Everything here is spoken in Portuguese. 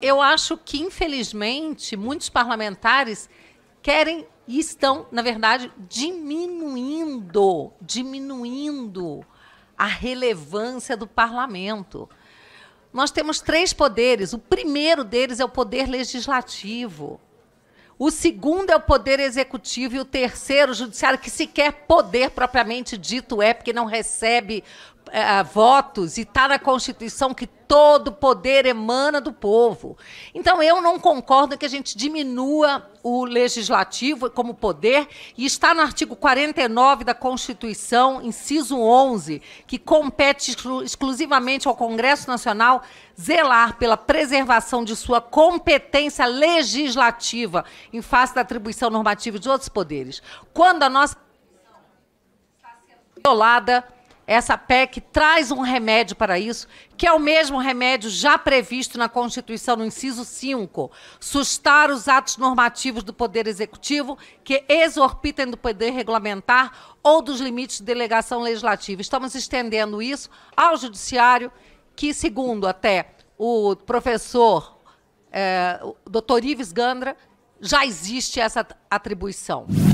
Eu acho que, infelizmente, muitos parlamentares querem e estão, na verdade, diminuindo, diminuindo a relevância do parlamento. Nós temos três poderes. O primeiro deles é o poder legislativo. O segundo é o poder executivo e o terceiro, o judiciário, que sequer poder propriamente dito é, porque não recebe uh, votos e está na Constituição que todo poder emana do povo. Então, eu não concordo que a gente diminua o legislativo como poder, e está no artigo 49 da Constituição, inciso 11, que compete exclusivamente ao Congresso Nacional zelar pela preservação de sua competência legislativa em face da atribuição normativa de outros poderes. Quando a nossa violada essa PEC traz um remédio para isso, que é o mesmo remédio já previsto na Constituição, no inciso 5, sustar os atos normativos do Poder Executivo que exorbitem do poder regulamentar ou dos limites de delegação legislativa. Estamos estendendo isso ao Judiciário, que, segundo até o professor é, o Ives Gandra, já existe essa atribuição.